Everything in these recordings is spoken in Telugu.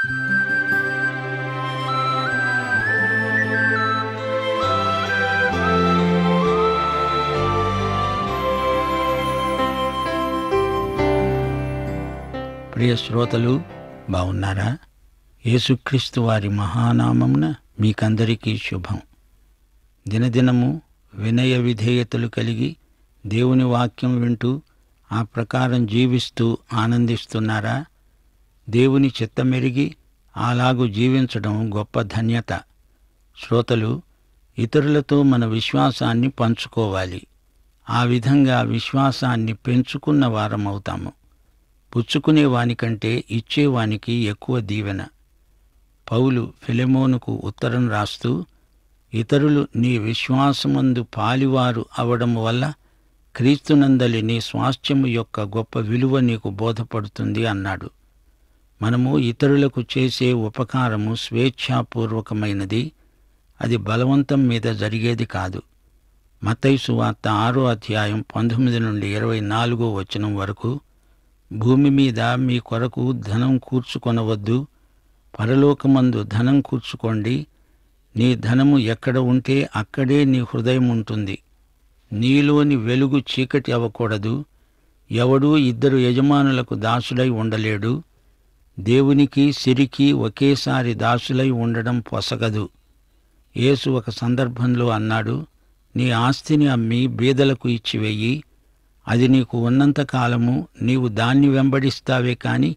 ప్రియ శ్రోతలు బాగున్నారా యేసుక్రీస్తు వారి మహానామమున మీకందరికీ శుభం దినదినము వినయ విధేయతలు కలిగి దేవుని వాక్యం వింటూ ఆ ప్రకారం జీవిస్తూ ఆనందిస్తున్నారా దేవుని చిత్తమెరిగి అలాగూ జీవించడం గొప్ప ధన్యత శ్రోతలు ఇతరులతో మన విశ్వాసాన్ని పంచుకోవాలి ఆ విధంగా విశ్వాసాన్ని పెంచుకున్న వారమవుతాము పుచ్చుకునేవానికంటే ఇచ్చేవానికి ఎక్కువ దీవెన పౌలు ఫిలెమోనుకు ఉత్తరం రాస్తూ ఇతరులు నీ విశ్వాసమందు పాలివారు అవడం వల్ల క్రీస్తునందలి నీ స్వాస్థ్యము యొక్క గొప్ప విలువ నీకు బోధపడుతుంది అన్నాడు మనము ఇతరులకు చేసే ఉపకారము స్వేచ్ఛాపూర్వకమైనది అది బలవంతం మీద జరిగేది కాదు మతైసు వార్త ఆరో అధ్యాయం పంతొమ్మిది నుండి ఇరవై నాలుగో వచనం వరకు భూమి మీద మీ కొరకు ధనం కూర్చుకొనవద్దు పరలోకమందు ధనం కూర్చుకోండి నీ ధనము ఎక్కడ ఉంటే అక్కడే నీ హృదయం ఉంటుంది నీలోని వెలుగు చీకటి అవ్వకూడదు ఎవడూ ఇద్దరు యజమానులకు దాసుడై ఉండలేడు దేవునికి సిరికి ఒకేసారి దాసులై ఉండడం పొసగదు యేసు ఒక సందర్భంలో అన్నాడు నీ ఆస్తిని అమ్మి బీదలకు ఇచ్చివేయి అది నీకు ఉన్నంత కాలము నీవు దాన్ని వెంబడిస్తావే కాని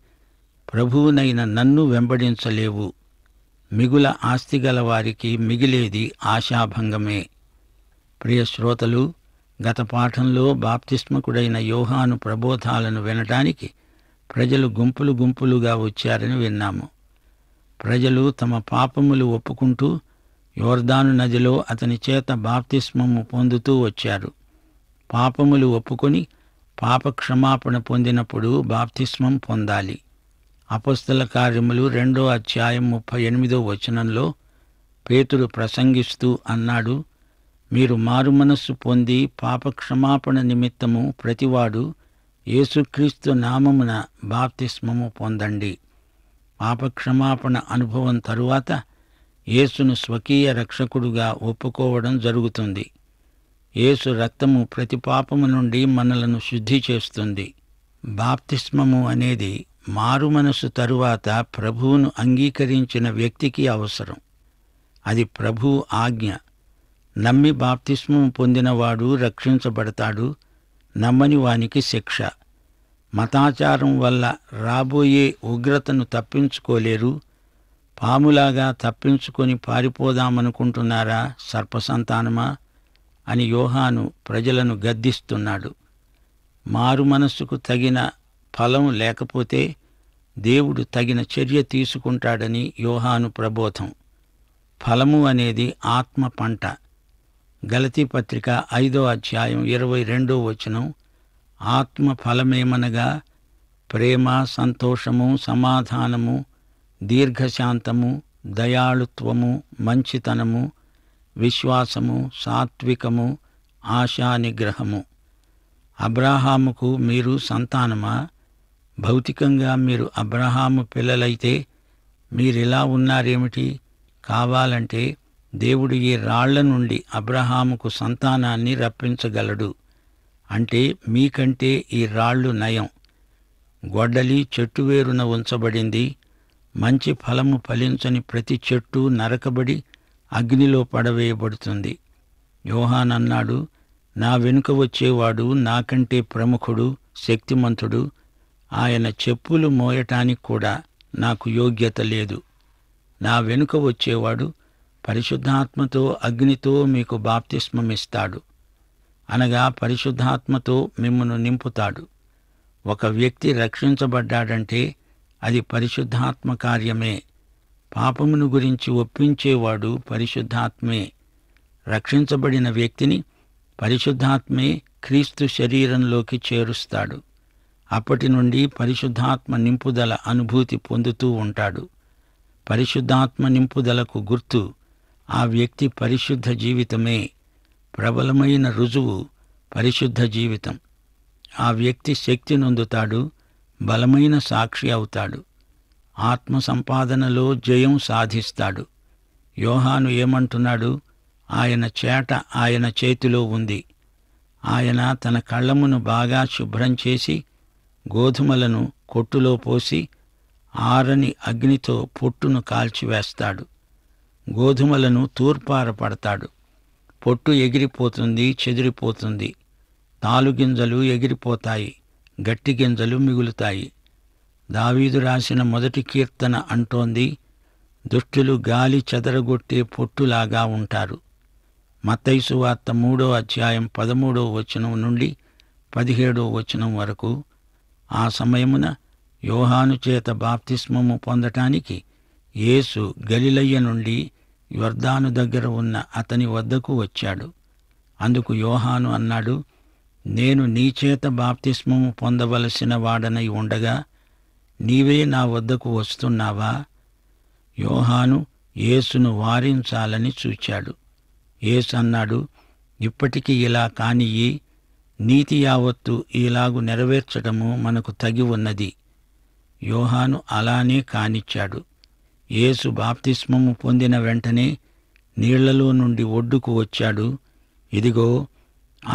ప్రభువునైన నన్ను వెంబడించలేవు మిగుల ఆస్తి గలవారికి మిగిలేది ఆశాభంగమే ప్రియశ్రోతలు గత పాఠంలో బాప్తిస్మకుడైన యోహాను ప్రబోధాలను వినటానికి ప్రజలు గుంపులు గుంపులుగా వచ్చారని విన్నాము ప్రజలు తమ పాపములు ఒప్పుకుంటూ యోర్దాను నదిలో అతని చేత బాప్తిస్మము పొందుతూ వచ్చారు పాపములు ఒప్పుకొని పాపక్షమాపణ పొందినప్పుడు బాప్తిస్మం పొందాలి అపస్తుల కార్యములు రెండో అధ్యాయం ముప్పై ఎనిమిదో వచనంలో పేతుడు ప్రసంగిస్తూ అన్నాడు మీరు మారుమనస్సు పొంది పాపక్షమాపణ నిమిత్తము ప్రతివాడు యేసుక్రీస్తు నామమున బాప్తిస్మము పొందండి పాపక్షమాపణ అనుభవం తరువాత యేసును స్వకీయ రక్షకుడుగా ఒప్పుకోవడం జరుగుతుంది యేసు రక్తము ప్రతి పాపము నుండి మనలను శుద్ధి చేస్తుంది బాప్తిస్మము అనేది మారు మనసు తరువాత ప్రభువును అంగీకరించిన వ్యక్తికి అవసరం అది ప్రభు ఆజ్ఞ నమ్మి బాప్తిస్మము పొందినవాడు రక్షించబడతాడు నమ్మని వానికి శిక్ష మతాచారం వల్ల రాబోయే ఉగ్రతను తప్పించుకోలేరు పాములాగా తప్పించుకొని పారిపోదామనుకుంటున్నారా సర్పసంతానమా అని యోహాను ప్రజలను గద్దిస్తున్నాడు మారు మనస్సుకు తగిన ఫలం లేకపోతే దేవుడు తగిన చర్య తీసుకుంటాడని యోహాను ప్రబోధం ఫలము అనేది ఆత్మ పంట గలతీ పత్రిక ఐదో అధ్యాయం ఇరవై రెండో వచనం ఆత్మ ఫలమేమనగా ప్రేమ సంతోషము సమాధానము దీర్ఘశాంతము దయాళుత్వము మంచితనము విశ్వాసము సాత్వికము ఆశానిగ్రహము అబ్రాహాముకు మీరు సంతానమా భౌతికంగా మీరు అబ్రహాము పిల్లలైతే మీరిలా ఉన్నారేమిటి కావాలంటే దేవుడు ఈ రాళ్ల నుండి అబ్రహాముకు సంతానాన్ని రప్పించగలడు అంటే మీకంటే ఈ రాళ్ళు నయం గొడ్డలి చెట్టు వేరున ఉంచబడింది మంచి ఫలము ఫలించని ప్రతి చెట్టు నరకబడి అగ్నిలో పడవేయబడుతుంది యోహానన్నాడు నా వెనుక వచ్చేవాడు నాకంటే ప్రముఖుడు శక్తిమంతుడు ఆయన చెప్పులు మోయటానికి కూడా నాకు యోగ్యత లేదు నా వెనుక వచ్చేవాడు పరిశుద్ధాత్మతో అగ్నితో మీకు బాప్తిస్మమిస్తాడు అనగా పరిశుద్ధాత్మతో మిమ్మను నింపుతాడు ఒక వ్యక్తి రక్షించబడ్డాడంటే అది పరిశుద్ధాత్మ కార్యమే పాపమును గురించి ఒప్పించేవాడు పరిశుద్ధాత్మే రక్షించబడిన వ్యక్తిని పరిశుద్ధాత్మే క్రీస్తు శరీరంలోకి చేరుస్తాడు అప్పటి నుండి పరిశుద్ధాత్మ నింపుదల అనుభూతి పొందుతూ ఉంటాడు పరిశుద్ధాత్మ నింపుదలకు గుర్తు ఆ వ్యక్తి పరిశుద్ధ జీవితమే ప్రబలమైన రుజువు పరిశుద్ధ జీవితం ఆ వ్యక్తి శక్తి నొందుతాడు బలమైన సాక్షి అవుతాడు ఆత్మ సంపాదనలో జయం సాధిస్తాడు యోహాను ఏమంటున్నాడు ఆయన చేట ఆయన చేతిలో ఉంది ఆయన తన కళ్ళమును బాగా శుభ్రం చేసి గోధుమలను కొట్టులో పోసి ఆరని అగ్నితో పొట్టును కాల్చివేస్తాడు గోధుమలను తూర్పారపడతాడు పొట్టు ఎగిరిపోతుంది చెదిరిపోతుంది గింజలు ఎగిరిపోతాయి గట్టి గింజలు మిగులుతాయి దావీదు రాసిన మొదటి కీర్తన అంటోంది దుష్టులు గాలి చెదరగొట్టే పొట్టులాగా ఉంటారు మతైసు వార్త మూడో అధ్యాయం పదమూడో వచనం నుండి పదిహేడో వచనం వరకు ఆ సమయమున యోహానుచేత బాప్తిస్మము పొందటానికి యేసు గలిలయ్య నుండి యొర్దాను దగ్గర ఉన్న అతని వద్దకు వచ్చాడు అందుకు యోహాను అన్నాడు నేను నీచేత బాప్తిస్మము పొందవలసిన వాడనై ఉండగా నీవే నా వద్దకు వస్తున్నావా యోహాను యేసును వారించాలని చూచాడు యేసు అన్నాడు ఇప్పటికీ ఇలా కానియ్యి నీతి యావత్తు ఇలాగు నెరవేర్చటము మనకు తగి ఉన్నది యోహాను అలానే కానిచ్చాడు యేసు బాప్తిస్మము పొందిన వెంటనే నీళ్లలో నుండి ఒడ్డుకు వచ్చాడు ఇదిగో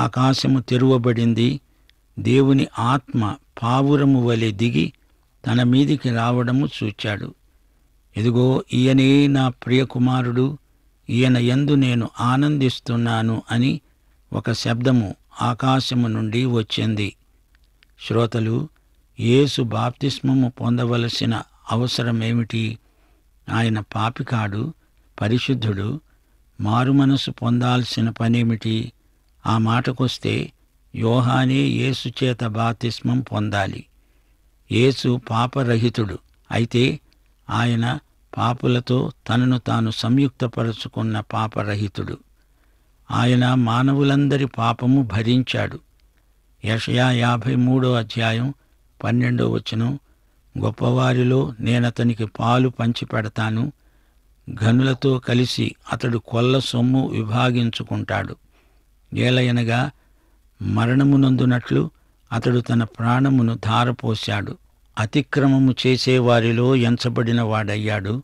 ఆకాశము తెరువబడింది దేవుని ఆత్మ పావురము వలె దిగి తన మీదికి రావడము చూచాడు ఇదిగో ఈయనే నా ప్రియకుమారుడు ఈయన ఎందు నేను ఆనందిస్తున్నాను అని ఒక శబ్దము ఆకాశము నుండి వచ్చింది శ్రోతలు యేసు బాప్తిస్మము పొందవలసిన అవసరమేమిటి ఆయన పాపికాడు పరిశుద్ధుడు మారుమనసు పొందాల్సిన పనేమిటి ఆ మాటకొస్తే యోహానే యేసు చేత బాతిస్మం పొందాలి యేసు పాపరహితుడు అయితే ఆయన పాపులతో తనను తాను సంయుక్తపరచుకున్న పాపరహితుడు ఆయన మానవులందరి పాపము భరించాడు యషయా యాభై మూడో అధ్యాయం పన్నెండో వచనం గొప్పవారిలో నేనతనికి పాలు పంచిపెడతాను ఘనులతో కలిసి అతడు కొల్ల సొమ్ము విభాగించుకుంటాడు ఏలయనగా మరణమునందునట్లు అతడు తన ప్రాణమును ధారపోశాడు అతిక్రమము చేసేవారిలో ఎంచబడిన వాడయ్యాడు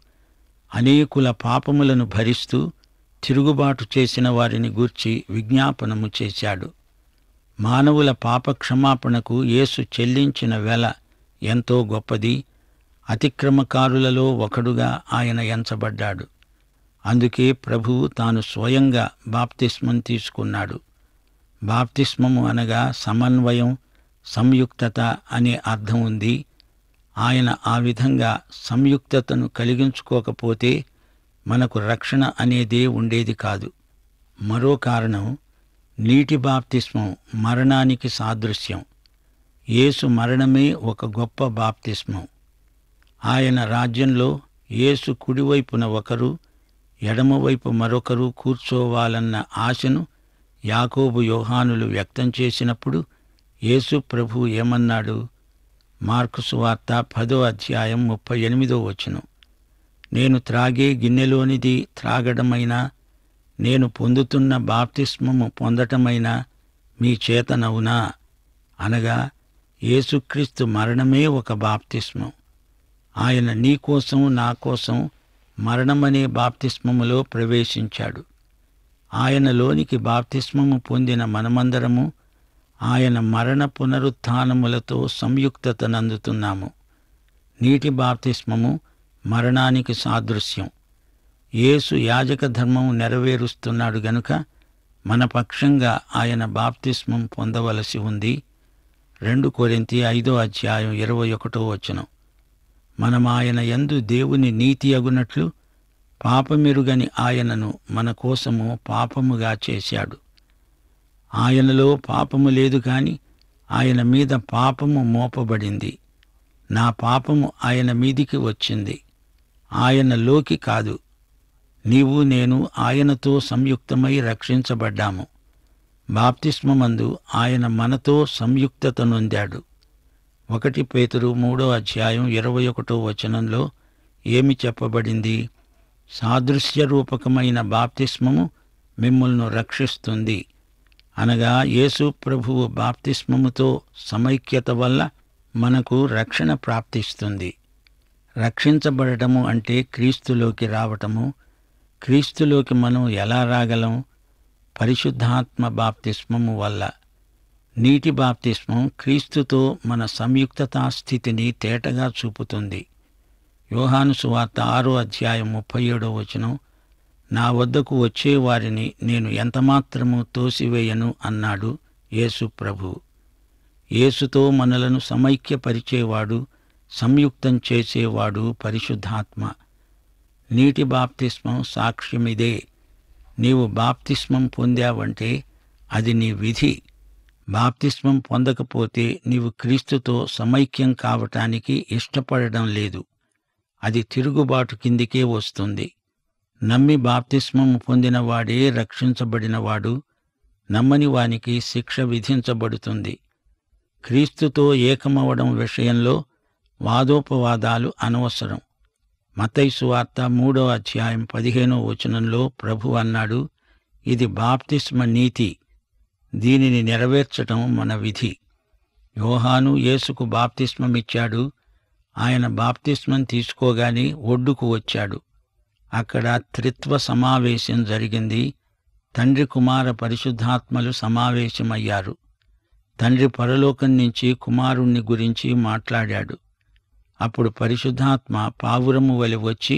అనేకుల పాపములను భరిస్తూ తిరుగుబాటు చేసిన వారిని గూర్చి విజ్ఞాపనము చేశాడు మానవుల పాపక్షమాపణకు యేసు చెల్లించిన వెల ఎంతో గొప్పది అతిక్రమకారులలో ఒకడుగా ఆయన ఎంచబడ్డాడు అందుకే ప్రభువు తాను స్వయంగా బాప్తిస్మం తీసుకున్నాడు బాప్తిస్మము అనగా సమన్వయం సంయుక్తత అనే అర్థం ఉంది ఆయన ఆ విధంగా సంయుక్తతను కలిగించుకోకపోతే మనకు రక్షణ అనేదే ఉండేది కాదు మరో కారణం నీటి బాప్తిస్మం మరణానికి సాదృశ్యం యేసు మరణమే ఒక గొప్ప బాప్తిస్మం ఆయన రాజ్యంలో యేసు కుడివైపున ఒకరు ఎడమవైపు మరొకరు కూర్చోవాలన్న ఆశను యాకోబు యోహానులు వ్యక్తం చేసినప్పుడు యేసు ప్రభు ఏమన్నాడు మార్కుసు వార్త పదో అధ్యాయం ముప్పై ఎనిమిదో వచ్చును నేను త్రాగే గిన్నెలోనిది త్రాగడమైనా నేను పొందుతున్న బాప్తిస్మము పొందటమైనా మీ చేతనవునా అనగా యేసుక్రీస్తు మరణమే ఒక బాప్తిస్మం ఆయన నీకోసం నా కోసం మరణమనే బాప్తిస్మములో ప్రవేశించాడు ఆయనలోనికి బాప్తిస్మము పొందిన మనమందరము ఆయన మరణ పునరుత్నములతో సంయుక్తతనందుతున్నాము నీటి బాప్తిస్మము మరణానికి సాదృశ్యం యేసు యాజక ధర్మం నెరవేరుస్తున్నాడు గనుక మన పక్షంగా ఆయన బాప్తిస్మం పొందవలసి ఉంది రెండు కొరింతి ఐదో అధ్యాయం ఇరవై ఒకటో వచనం మనమాయన ఎందు దేవుని నీతి అగునట్లు పాపమెరుగని ఆయనను మన కోసము పాపముగా చేశాడు ఆయనలో పాపము లేదు కాని ఆయన మీద పాపము మోపబడింది నా పాపము ఆయన మీదికి వచ్చింది ఆయనలోకి కాదు నీవు నేను ఆయనతో సంయుక్తమై రక్షించబడ్డాము బాప్తిస్మమందు ఆయన మనతో సంయుక్తత నొందాడు ఒకటి పేతురు మూడో అధ్యాయం ఇరవై ఒకటో వచనంలో ఏమి చెప్పబడింది సాదృశ్య రూపకమైన బాప్తిస్మము మిమ్మల్ని రక్షిస్తుంది అనగా యేసు ప్రభువు బాప్తిస్మముతో సమైక్యత వల్ల మనకు రక్షణ ప్రాప్తిస్తుంది రక్షించబడటము అంటే క్రీస్తులోకి రావటము క్రీస్తులోకి మనం ఎలా రాగలం పరిశుద్ధాత్మ బాప్తిస్మము వల్ల నీటి బాప్తిస్మం క్రీస్తుతో మన సంయుక్తతా స్థితిని తేటగా చూపుతుంది యోహాను సువార్త ఆరో అధ్యాయం ముప్పై ఏడో వచనం నా వద్దకు వచ్చేవారిని నేను ఎంతమాత్రము తోసివేయను అన్నాడు యేసు ప్రభు యేసుతో మనలను సమైక్యపరిచేవాడు సంయుక్తం చేసేవాడు పరిశుద్ధాత్మ నీటి బాప్తిస్మం సాక్ష్యమిదే నీవు బాప్తిస్మం పొందావంటే అది నీ విధి బాప్తిస్మం పొందకపోతే నీవు క్రీస్తుతో సమైక్యం కావటానికి ఇష్టపడడం లేదు అది తిరుగుబాటు కిందికే వస్తుంది నమ్మి బాప్తిస్మం పొందినవాడే రక్షించబడినవాడు నమ్మని వానికి శిక్ష విధించబడుతుంది క్రీస్తుతో ఏకమవడం విషయంలో వాదోపవాదాలు అనవసరం మతైసు వార్త మూడో అధ్యాయం పదిహేనో వచనంలో ప్రభు అన్నాడు ఇది బాప్తిస్మ నీతి దీనిని నెరవేర్చటం మన విధి యోహాను యేసుకు బాప్తిస్మమిచ్చాడు ఆయన బాప్తిస్మం తీసుకోగానే ఒడ్డుకు వచ్చాడు అక్కడ త్రిత్వ సమావేశం జరిగింది తండ్రి కుమార పరిశుద్ధాత్మలు సమావేశమయ్యారు తండ్రి పరలోకం నుంచి కుమారుణ్ణి గురించి మాట్లాడాడు అప్పుడు పరిశుద్ధాత్మ పావురము వలె వచ్చి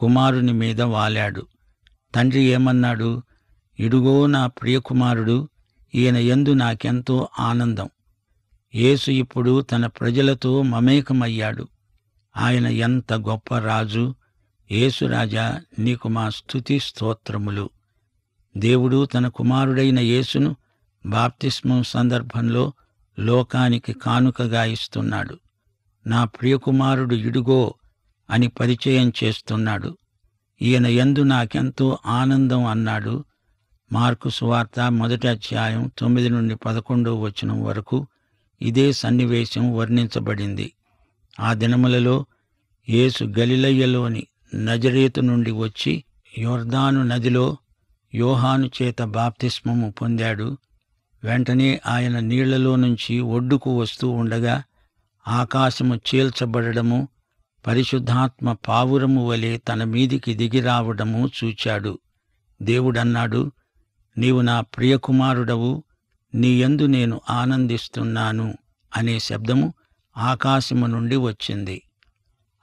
కుమారుని మీద వాలాడు తండ్రి ఏమన్నాడు ఇడుగో నా ప్రియకుమారుడు ఈయన ఎందు నాకెంతో ఆనందం యేసు ఇప్పుడు తన ప్రజలతో మమేకమయ్యాడు ఆయన ఎంత గొప్ప రాజు యేసురాజా నీకు మా స్థుతి స్తోత్రములు దేవుడు తన కుమారుడైన యేసును బాప్తిస్మం సందర్భంలో లోకానికి కానుకగా ఇస్తున్నాడు నా ప్రియకుమారుడు ఇడుగో అని పరిచయం చేస్తున్నాడు ఈయన ఎందు నాకెంతో ఆనందం అన్నాడు మార్కు సువార్త మొదటి అధ్యాయం తొమ్మిది నుండి పదకొండవ వచనం వరకు ఇదే సన్నివేశం వర్ణించబడింది ఆ దినములలో యేసు గలిలయ్యలోని నజరేతు నుండి వచ్చి యోర్దాను నదిలో యోహాను చేత బాప్తిస్మము పొందాడు వెంటనే ఆయన నీళ్లలో నుంచి ఒడ్డుకు వస్తూ ఉండగా ఆకాశము చీల్చబడము పరిశుద్ధాత్మ పావురము వలె తన మీదికి దిగిరావడము చూచాడు దేవుడన్నాడు నీవు నా ప్రియకుమారుడవు నీయందు నేను ఆనందిస్తున్నాను అనే శబ్దము ఆకాశము నుండి వచ్చింది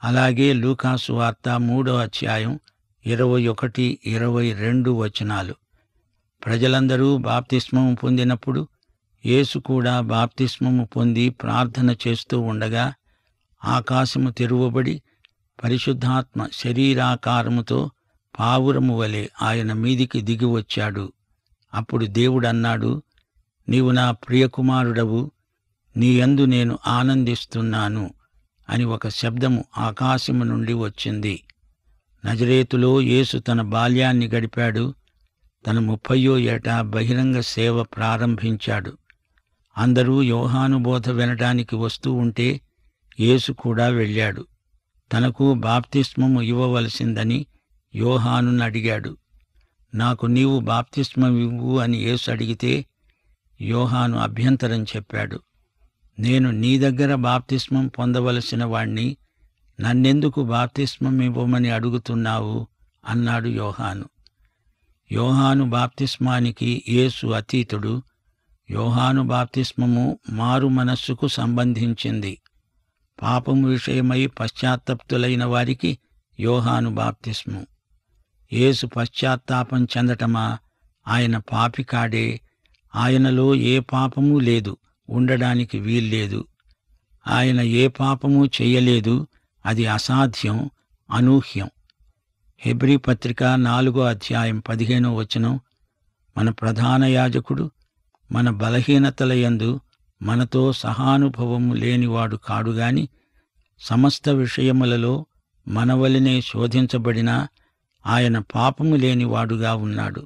అలాగే లూకాసు వార్త మూడో అధ్యాయం ఇరవై ఒకటి ఇరవై రెండు వచనాలు ప్రజలందరూ బాప్తిస్మం పొందినప్పుడు యేసు కూడా బాప్తిస్మము పొంది ప్రార్థన చేస్తూ ఉండగా ఆకాశము తెరువబడి పరిశుద్ధాత్మ శరీరాకారముతో పావురము వలె ఆయన మీదికి దిగివచ్చాడు అప్పుడు దేవుడన్నాడు నీవు నా ప్రియకుమారుడవు నీయందు నేను ఆనందిస్తున్నాను అని ఒక శబ్దము ఆకాశము నుండి వచ్చింది నజరేతులో యేసు తన బాల్యాన్ని గడిపాడు తన ముప్పయో ఏటా బహిరంగ సేవ ప్రారంభించాడు అందరూ యోహానుబోధ వినటానికి వస్తూ ఉంటే యేసు కూడా వెళ్ళాడు తనకు బాప్తిస్మము ఇవ్వవలసిందని యోహానున్ అడిగాడు నాకు నీవు బాప్తిస్మమివ్వు అని యేసు అడిగితే యోహాను అభ్యంతరం చెప్పాడు నేను నీ దగ్గర బాప్తిస్మం పొందవలసిన వాణ్ణి నన్నెందుకు బాప్తిస్మం ఇవ్వమని అడుగుతున్నావు అన్నాడు యోహాను యోహాను బాప్తిస్మానికి యేసు అతీతుడు యోహాను బాప్తిస్మము మారు మనస్సుకు సంబంధించింది పాపము విషయమై పశ్చాత్తప్తులైన వారికి యోహాను బాప్తిస్ము యేసు పశ్చాత్తాపం చెందటమా ఆయన పాపికాడే ఆయనలో ఏ పాపమూ లేదు ఉండడానికి వీల్లేదు ఆయన ఏ పాపము చెయ్యలేదు అది అసాధ్యం అనూహ్యం హెబ్రి పత్రిక నాలుగో అధ్యాయం పదిహేనో వచనం మన ప్రధాన యాజకుడు మన బలహీనతల యందు మనతో సహానుభవము లేనివాడు కాడుగాని సమస్త విషయములలో మనవలినే శోధించబడినా ఆయన పాపము లేనివాడుగా ఉన్నాడు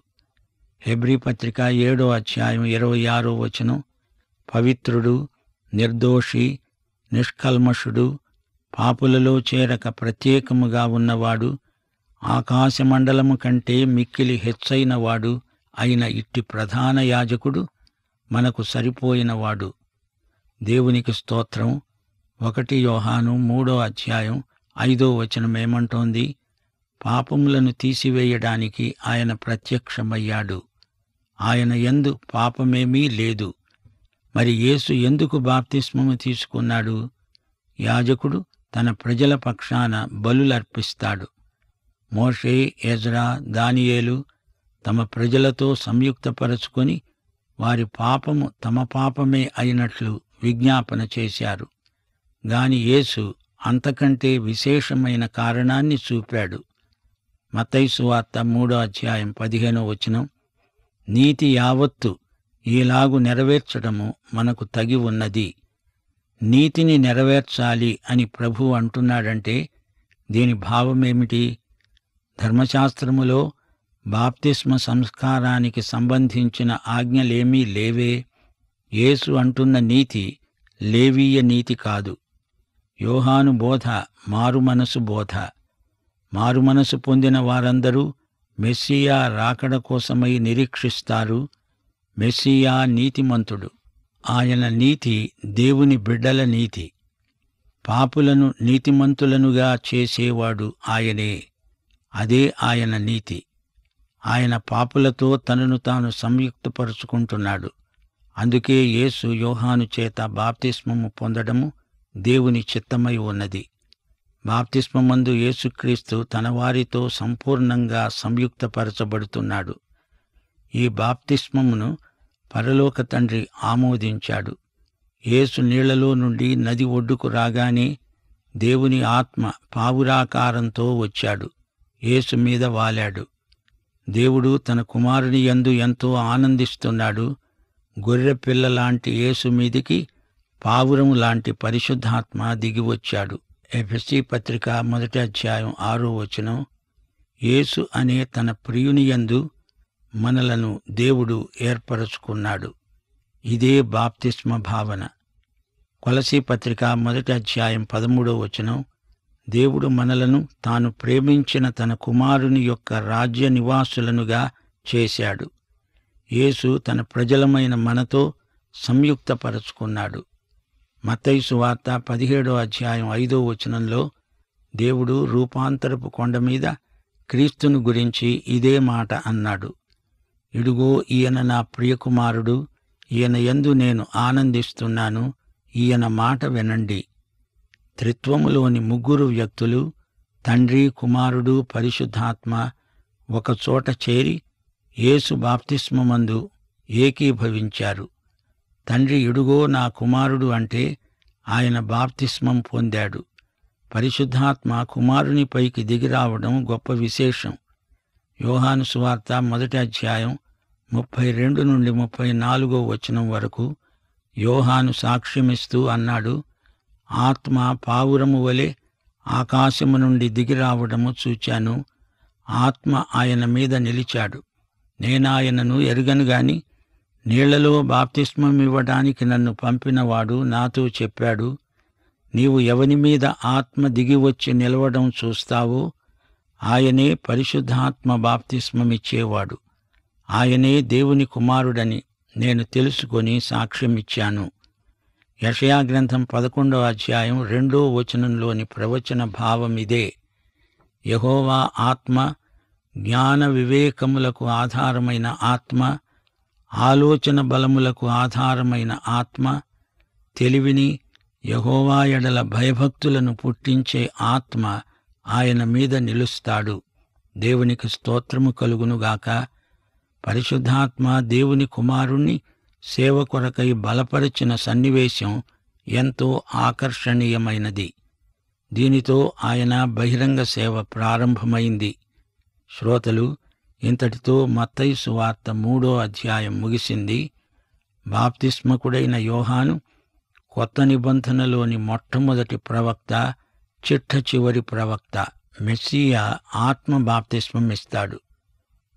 హెబ్రిపత్రిక పత్రిక ఏడో అధ్యాయం ఇరవై ఆరో వచనం పవిత్రుడు నిర్దోషి నిష్కల్మషుడు పాపులలో చేరక ప్రత్యేకముగా ఉన్నవాడు ఆకాశమండలము కంటే మిక్కిలి హెచ్చైనవాడు అయిన ఇట్టి ప్రధాన యాజకుడు మనకు సరిపోయినవాడు దేవునికి స్తోత్రం ఒకటి యోహాను మూడో అధ్యాయం ఐదో వచనమేమంటోంది పాపములను తీసివేయడానికి ఆయన ప్రత్యక్షమయ్యాడు ఆయన ఎందు పాపమేమీ లేదు మరి యేసు ఎందుకు బాప్తిస్మము తీసుకున్నాడు యాజకుడు తన ప్రజల పక్షాన బలులర్పిస్తాడు మోషే ఎజ్రా దానియేలు తమ ప్రజలతో సంయుక్తపరచుకొని వారి పాపము తమ పాపమే అయినట్లు విజ్ఞాపన చేశారు గాని యేసు అంతకంటే విశేషమైన కారణాన్ని చూపాడు మతైసు వార్త మూడో అధ్యాయం పదిహేనో వచనం నీతి యావత్తు ఈలాగు నెరవేర్చడము మనకు తగి ఉన్నది నీతిని నెరవేర్చాలి అని ప్రభు అంటున్నాడంటే దీని భావమేమిటి ధర్మశాస్త్రములో బాప్తిస్మ సంస్కారానికి సంబంధించిన ఆజ్ఞలేమీ లేవే యేసు అంటున్న నీతి లేవీయ నీతి కాదు యోహాను బోధ మారుమనసు బోధ మారుమనసు పొందిన వారందరూ మెస్సియా రాకడ కోసమై నిరీక్షిస్తారు మెస్సియా నీతిమంతుడు ఆయన నీతి దేవుని బిడ్డల నీతి పాపులను నీతిమంతులనుగా చేసేవాడు ఆయనే అదే ఆయన నీతి ఆయన పాపులతో తనను తాను సంయుక్తపరుచుకుంటున్నాడు అందుకే యేసు యోహాను చేత బాప్తిస్మము పొందడము దేవుని చిత్తమై ఉన్నది బాప్తిస్మందు యేసుక్రీస్తు తన వారితో సంపూర్ణంగా సంయుక్తపరచబడుతున్నాడు ఈ బాప్తిస్మమును పరలోక తండ్రి ఆమోదించాడు యేసు నీళ్లలో నుండి నది ఒడ్డుకు రాగానే దేవుని ఆత్మ పావురాకారంతో వచ్చాడు యేసు మీద వాలాడు దేవుడు తన కుమారుని యందు ఎంతో ఆనందిస్తున్నాడు గొర్రెపిల్లలాంటి లాంటి యేసు మీదికి పావురం లాంటి పరిశుద్ధాత్మ దిగివచ్చాడు ఎఫ్ఎస్సి పత్రిక మొదటి అధ్యాయం ఆరో వచనం యేసు అనే తన ప్రియునియందు మనలను దేవుడు ఏర్పరచుకున్నాడు ఇదే బాప్తిస్మ భావన కొలసీ పత్రిక మొదటి అధ్యాయం పదమూడో వచనం దేవుడు మనలను తాను ప్రేమించిన తన కుమారుని యొక్క రాజ్య నివాసులనుగా చేశాడు యేసు తన ప్రజలమైన మనతో సంయుక్తపరచుకున్నాడు మతైసు వార్త పదిహేడో అధ్యాయం ఐదో వచనంలో దేవుడు రూపాంతరపు కొండ మీద క్రీస్తును గురించి ఇదే మాట అన్నాడు ఇడుగో ఈయన నా ప్రియకుమారుడు ఈయన ఎందు నేను ఆనందిస్తున్నాను ఈయన మాట వినండి త్రిత్వములోని ముగ్గురు వ్యక్తులు తండ్రి కుమారుడు పరిశుద్ధాత్మ ఒకచోట చేరి యేసు బాప్తిస్మందు ఏకీభవించారు తండ్రి ఇడుగో నా కుమారుడు అంటే ఆయన బాప్తిస్మం పొందాడు పరిశుద్ధాత్మ కుమారునిపైకి దిగిరావడం గొప్ప విశేషం యోహాను సువార్త మొదటి అధ్యాయం ముప్పై రెండు నుండి ముప్పై నాలుగో వచనం వరకు యోహాను సాక్ష్యమిస్తూ అన్నాడు ఆత్మ పావురము వలె ఆకాశము నుండి దిగిరావడము చూచాను ఆత్మ ఆయన మీద నిలిచాడు నేనాయనను ఎరుగను గాని నీళ్లలో బాప్తిస్మమివ్వడానికి నన్ను పంపినవాడు నాతో చెప్పాడు నీవు ఎవని మీద ఆత్మ దిగివచ్చి నిలవడం చూస్తావో ఆయనే పరిశుద్ధాత్మ బాప్తిస్మమిచ్చేవాడు ఆయనే దేవుని కుమారుడని నేను తెలుసుకొని సాక్ష్యమిచ్చాను యషయా గ్రంథం పదకొండవ అధ్యాయం రెండో వచనంలోని ప్రవచన భావం ఇదే యహోవా ఆత్మ జ్ఞాన వివేకములకు ఆధారమైన ఆత్మ ఆలోచన బలములకు ఆధారమైన ఆత్మ తెలివిని యహోవా ఎడల భయభక్తులను పుట్టించే ఆత్మ ఆయన మీద నిలుస్తాడు దేవునికి స్తోత్రము కలుగునుగాక పరిశుద్ధాత్మ దేవుని కుమారుణ్ణి సేవ కొరకై బలపరిచిన సన్నివేశం ఎంతో ఆకర్షణీయమైనది దీనితో ఆయన బహిరంగ సేవ ప్రారంభమైంది శ్రోతలు ఇంతటితో మత్తైసు సువార్త మూడో అధ్యాయం ముగిసింది బాప్తిస్మకుడైన యోహాను కొత్త నిబంధనలోని మొట్టమొదటి ప్రవక్త చిట్ట చివరి ప్రవక్త మెస్సియా ఆత్మ బాప్తిస్మం ఇస్తాడు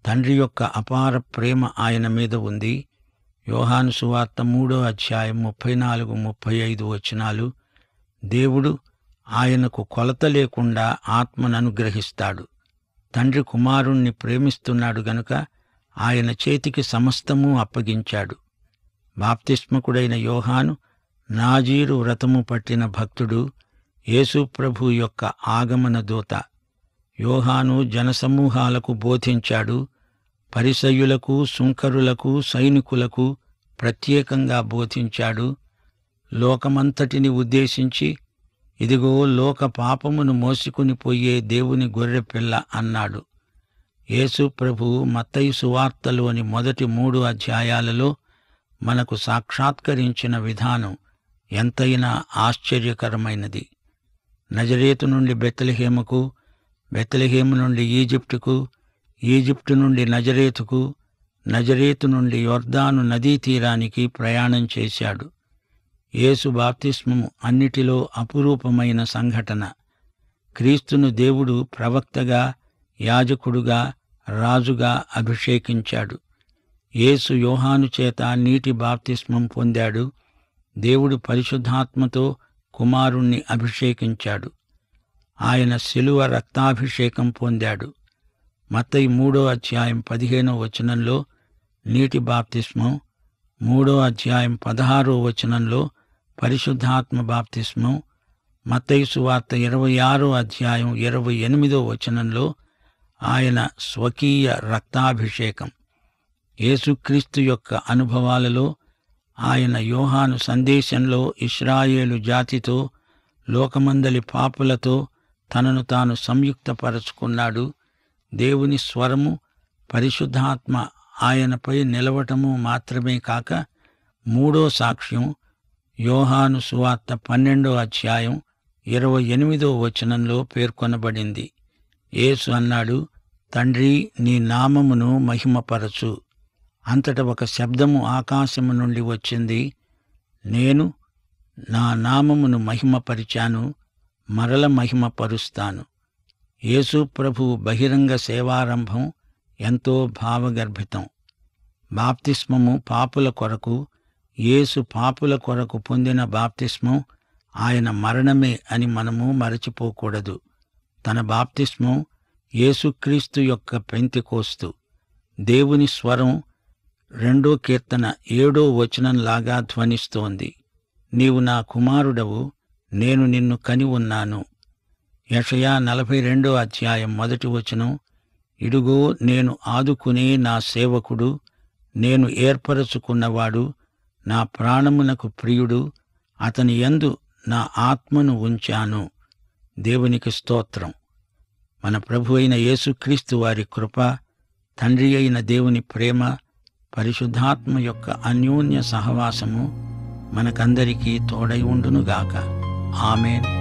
తండ్రి యొక్క అపార ప్రేమ ఆయన మీద ఉంది యోహాను సువార్త మూడో అధ్యాయం ముప్పై నాలుగు ముప్పై ఐదు వచనాలు దేవుడు ఆయనకు కొలత లేకుండా ఆత్మననుగ్రహిస్తాడు తండ్రి కుమారుణ్ణి ప్రేమిస్తున్నాడు గనుక ఆయన చేతికి సమస్తము అప్పగించాడు బాప్తిస్మకుడైన యోహాను నాజీరు వ్రతము పట్టిన భక్తుడు యేసుప్రభు యొక్క ఆగమన దూత యోహాను జనసమూహాలకు బోధించాడు పరిసయులకు సుంకరులకు సైనికులకు ప్రత్యేకంగా బోధించాడు లోకమంతటిని ఉద్దేశించి ఇదిగో లోక పాపమును మోసుకుని పోయే దేవుని గొర్రెపిల్ల అన్నాడు యేసు ప్రభు మత్తయి సువార్తలోని మొదటి మూడు అధ్యాయాలలో మనకు సాక్షాత్కరించిన విధానం ఎంతైనా ఆశ్చర్యకరమైనది నజరేతు నుండి బెత్తలహేమకు బెత్తలహేము నుండి ఈజిప్టుకు ఈజిప్టు నుండి నజరేతుకు నజరేతు నుండి యొర్దాను నదీ తీరానికి ప్రయాణం చేశాడు యేసు బాప్తిస్మము అన్నిటిలో అపురూపమైన సంఘటన క్రీస్తును దేవుడు ప్రవక్తగా యాజకుడుగా రాజుగా అభిషేకించాడు యేసు యోహాను చేత నీటి బాప్తిస్మం పొందాడు దేవుడు పరిశుద్ధాత్మతో కుమారుణ్ణి అభిషేకించాడు ఆయన శిలువ రక్తాభిషేకం పొందాడు మత్తయి మూడో అధ్యాయం పదిహేనో వచనంలో నీటి బాప్తిస్మం మూడో అధ్యాయం పదహారో వచనంలో పరిశుద్ధాత్మ బాప్తిస్మం మత్తయి సువార్త ఇరవై ఆరో అధ్యాయం ఇరవై ఎనిమిదో వచనంలో ఆయన స్వకీయ రక్తాభిషేకం యేసుక్రీస్తు యొక్క అనుభవాలలో ఆయన యోహాను సందేశంలో ఇస్రాయేలు జాతితో లోకమందలి పాపులతో తనను తాను సంయుక్తపరచుకున్నాడు దేవుని స్వరము పరిశుద్ధాత్మ ఆయనపై నిలవటము మాత్రమే కాక మూడో సాక్ష్యం యోహాను సువార్త పన్నెండో అధ్యాయం ఇరవై ఎనిమిదో వచనంలో పేర్కొనబడింది యేసు అన్నాడు తండ్రి నీ నామమును మహిమపరచు అంతట ఒక శబ్దము ఆకాశము నుండి వచ్చింది నేను నా నామమును మహిమపరిచాను మరల మహిమపరుస్తాను యేసు ప్రభు బహిరంగ సేవారంభం ఎంతో భావగర్భితం బాప్తిస్మము పాపుల కొరకు యేసు పాపుల కొరకు పొందిన బాప్తిస్మం ఆయన మరణమే అని మనము మరచిపోకూడదు తన బాప్తిస్మం యేసుక్రీస్తు యొక్క పెంతికోస్తు దేవుని స్వరం రెండో కీర్తన ఏడో వచనంలాగా ధ్వనిస్తోంది నీవు నా కుమారుడవు నేను నిన్ను కని ఉన్నాను యషయా నలభై రెండో అధ్యాయం మొదటి వచనం ఇడుగో నేను ఆదుకునే నా సేవకుడు నేను ఏర్పరచుకున్నవాడు నా ప్రాణమునకు ప్రియుడు అతని యందు నా ఆత్మను ఉంచాను దేవునికి స్తోత్రం మన ప్రభు అయిన యేసుక్రీస్తు వారి కృప తండ్రి అయిన దేవుని ప్రేమ పరిశుద్ధాత్మ యొక్క అన్యోన్య సహవాసము మనకందరికీ తోడై ఉండునుగాక ఆమెను